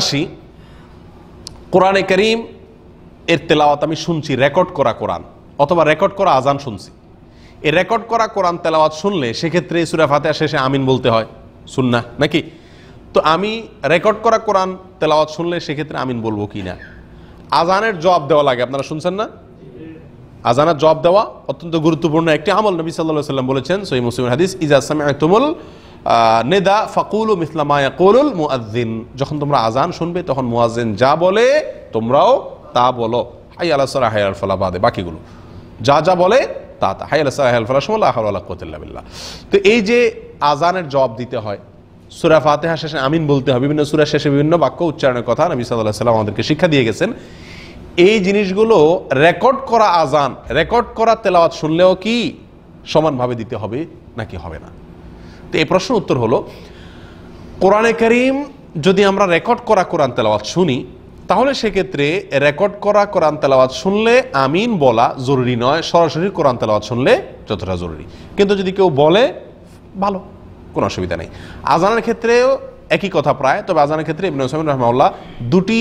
আসি কোরআনে করিম এর তেলাওয়াত আমি শুনছি রেকর্ড করা কোরআন অথবা রেকর্ড করা আজান শুনছি এ রেকর্ড করা কোরআন তেলাওয়াত শুনলে সেক্ষেত্রে সুরা ফাতেহা শেষে আমিন বলতে হয় শুন না নাকি তো আমি রেকর্ড করা কোরআন তেলাওয়াত শুনলে সেক্ষেত্রে আমিন বলবো কি না আজানের জবাব দেওয়া লাগে আপনারা শুনছেন না আজানের জবাব দেওয়া অত্যন্ত গুরুত্বপূর্ণ একটি আমল নবী সাল্লাহ সাল্লাম বলেছেন সহি মুসিম হাদিস ইজা সামে নেদা ফাকুল মিসলামায়া কৌলুল মুআদ্দিন যখন তোমরা আজান শুনবে তখন মুআজিন যা বলে তোমরাও তা বলো হাই আল্লাহ সাল হাই আলফলা বাদে বাকিগুলো যা যা বলে তা তা হাই আল্লাহ সাল্লাহ আলফলা সমল্লাহ আল্লাহ তো এই যে আজানের জবাব দিতে হয় সুরা ফাতেহা শেষে আমিন বলতে হয় বিভিন্ন সুরা শেষে বিভিন্ন বাক্য উচ্চারণের কথা নবী সাল্লাহ সাল্লাম আমাদেরকে শিক্ষা দিয়ে গেছেন এই জিনিসগুলো রেকর্ড করা আজান রেকর্ড করা তেলাওয়াত শুনলেও কি সমানভাবে দিতে হবে নাকি হবে না তো এই প্রশ্ন উত্তর হলো কোরআনে করিম যদি আমরা রেকর্ড করা কোরআন তেলাওয়াত শুনি তাহলে সেক্ষেত্রে রেকর্ড করা কোরআন তেলাওয়াত শুনলে আমিন বলা জরুরি নয় সরাসরি কোরআন তেলাওয়াত শুনলে যতটা জরুরি কিন্তু যদি কেউ বলে ভালো কোনো অসুবিধা নেই আজানের ক্ষেত্রেও একই কথা প্রায় তবে আজানের ক্ষেত্রে ইবনুল হোসাইন রহমাউল্লাহ দুটি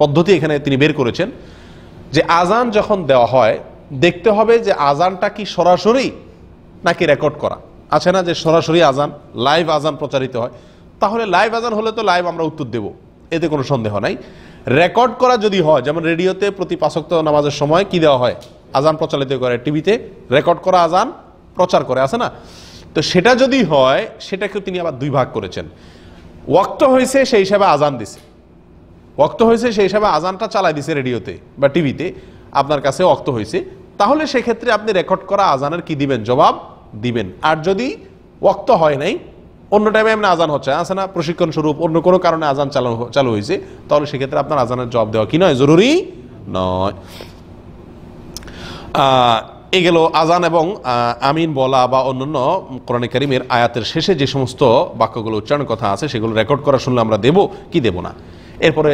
পদ্ধতি এখানে তিনি বের করেছেন যে আজান যখন দেওয়া হয় দেখতে হবে যে আজানটা কি সরাসরি নাকি রেকর্ড করা আছে না যে সরাসরি আজান লাইভ আজান প্রচারিত হয় তাহলে লাইভ আজান হলে তো লাইভ আমরা উত্তর দেব এতে কোনো সন্দেহ নাই রেকর্ড করা যদি হয় যেমন রেডিওতে প্রতি পাশক্ত নামাজের সময় কি দেওয়া হয় আজান প্রচারিত করে টিভিতে রেকর্ড করা আজান প্রচার করে আছে না তো সেটা যদি হয় সেটাকেও তিনি আবার দুই ভাগ করেছেন ওয়াক্ত হয়েছে সেই হিসাবে আজান দিছে ওয়াক্ত হয়েছে সেই হিসাবে আজানটা চালাই দিছে রেডিওতে বা টিভিতে আপনার কাছে ওয়াক্ত হয়েছে তাহলে সেক্ষেত্রে আপনি রেকর্ড করা আজানের কি দিবেন জবাব দিবেন আর যদি ওক্ত হয় নাই অন্য টাইমে এমনি আজান হচ্ছে আছে আচ্ছা না প্রশিক্ষণ স্বরূপ অন্য কোনো কারণে আজান চালু চালু হয়েছে তাহলে সেক্ষেত্রে আপনার আজানের জবাব দেওয়া কি নয় জরুরি নয় এ গেল আজান এবং আমিন বলা বা অন্যান্য কোরআন করিমের আয়াতের শেষে যে সমস্ত বাক্যগুলো উচ্চারণ কথা আছে সেগুলো রেকর্ড করা শুনলে আমরা দেব কি দেব না এরপরে